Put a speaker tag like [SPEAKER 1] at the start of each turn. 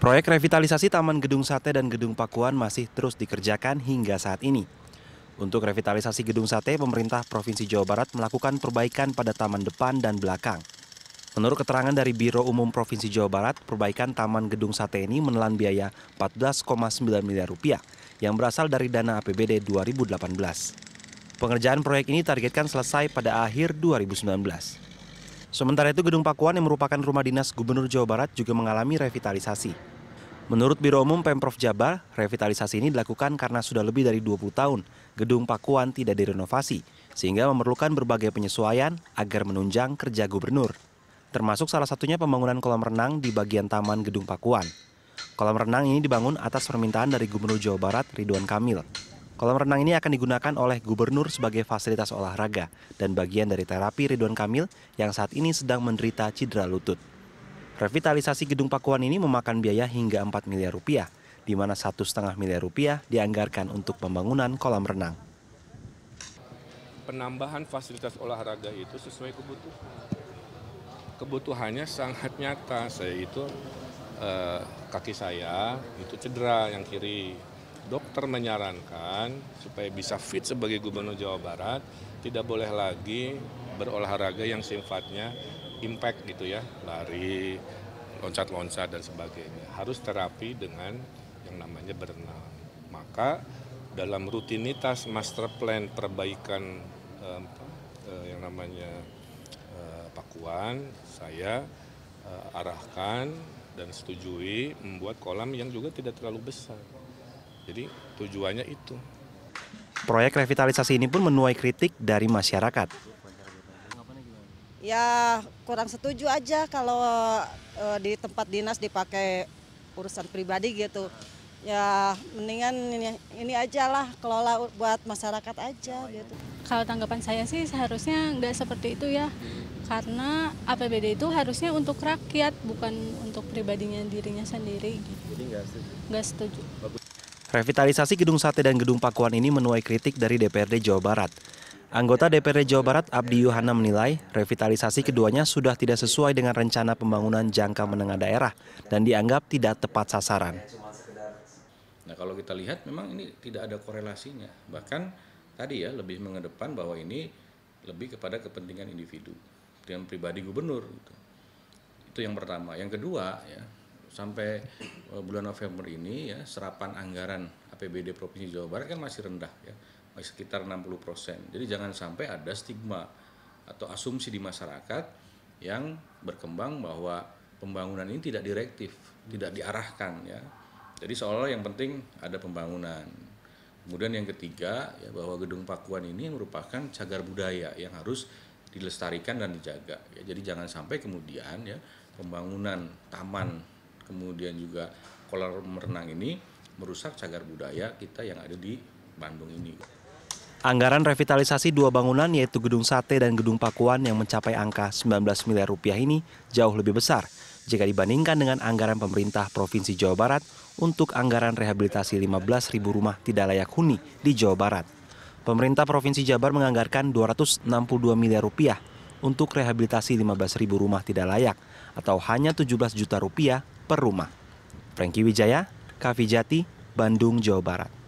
[SPEAKER 1] Proyek revitalisasi Taman Gedung Sate dan Gedung Pakuan masih terus dikerjakan hingga saat ini. Untuk revitalisasi Gedung Sate, pemerintah Provinsi Jawa Barat melakukan perbaikan pada taman depan dan belakang. Menurut keterangan dari Biro Umum Provinsi Jawa Barat, perbaikan Taman Gedung Sate ini menelan biaya 14,9 miliar rupiah yang berasal dari dana APBD 2018. Pengerjaan proyek ini targetkan selesai pada akhir 2019. Sementara itu Gedung Pakuan yang merupakan rumah dinas Gubernur Jawa Barat juga mengalami revitalisasi. Menurut Biro Umum Pemprov Jabar, revitalisasi ini dilakukan karena sudah lebih dari 20 tahun Gedung Pakuan tidak direnovasi, sehingga memerlukan berbagai penyesuaian agar menunjang kerja gubernur. Termasuk salah satunya pembangunan kolam renang di bagian Taman Gedung Pakuan. Kolam renang ini dibangun atas permintaan dari Gubernur Jawa Barat Ridwan Kamil. Kolam renang ini akan digunakan oleh gubernur sebagai fasilitas olahraga dan bagian dari terapi Ridwan Kamil yang saat ini sedang menderita cedera lutut. Revitalisasi Gedung Pakuan ini memakan biaya hingga 4 miliar rupiah, di mana satu setengah miliar rupiah dianggarkan untuk pembangunan kolam renang.
[SPEAKER 2] Penambahan fasilitas olahraga itu sesuai kebutuhan. Kebutuhannya sangat nyata. Saya itu eh, kaki saya itu cedera yang kiri dokter menyarankan supaya bisa fit sebagai gubernur Jawa Barat tidak boleh lagi berolahraga yang sifatnya impact gitu ya lari loncat-loncat dan sebagainya harus terapi dengan yang namanya berenang maka dalam rutinitas master plan perbaikan eh, eh, yang namanya eh, Pakuan saya eh, arahkan dan setujui membuat kolam yang juga tidak terlalu besar jadi tujuannya itu.
[SPEAKER 1] Proyek revitalisasi ini pun menuai kritik dari masyarakat.
[SPEAKER 3] Ya kurang setuju aja kalau e, di tempat dinas dipakai urusan pribadi gitu. Ya mendingan ini, ini aja lah kelola buat masyarakat aja gitu. Kalau tanggapan saya sih seharusnya nggak seperti itu ya. Karena APBD itu harusnya untuk rakyat bukan untuk pribadinya dirinya sendiri. Gitu. Jadi nggak setuju? Nggak setuju.
[SPEAKER 1] Revitalisasi Gedung Sate dan Gedung Pakuan ini menuai kritik dari DPRD Jawa Barat. Anggota DPRD Jawa Barat Abdi Yohana menilai revitalisasi keduanya sudah tidak sesuai dengan rencana pembangunan jangka menengah daerah dan dianggap tidak tepat sasaran.
[SPEAKER 3] Nah kalau kita lihat memang ini tidak ada korelasinya. Bahkan tadi ya lebih mengedepan bahwa ini lebih kepada kepentingan individu dengan pribadi gubernur. Gitu. Itu yang pertama. Yang kedua ya sampai eh, bulan November ini ya serapan anggaran APBD Provinsi Jawa Barat kan masih rendah ya masih sekitar 60 persen jadi jangan sampai ada stigma atau asumsi di masyarakat yang berkembang bahwa pembangunan ini tidak direktif tidak diarahkan ya jadi seolah yang penting ada pembangunan kemudian yang ketiga ya bahwa gedung Pakuan ini merupakan cagar budaya yang harus dilestarikan dan dijaga ya jadi jangan sampai kemudian ya pembangunan taman kemudian juga kolam renang ini merusak cagar budaya kita yang ada di Bandung ini.
[SPEAKER 1] Anggaran revitalisasi dua bangunan yaitu Gedung Sate dan Gedung Pakuan yang mencapai angka 19 miliar rupiah ini jauh lebih besar jika dibandingkan dengan anggaran pemerintah Provinsi Jawa Barat untuk anggaran rehabilitasi 15 ribu rumah tidak layak huni di Jawa Barat. Pemerintah Provinsi Jabar menganggarkan 262 miliar rupiah untuk rehabilitasi 15 ribu rumah tidak layak atau hanya 17 juta rupiah per rumah. Franky Wijaya, Kavijati, Bandung, Jawa Barat.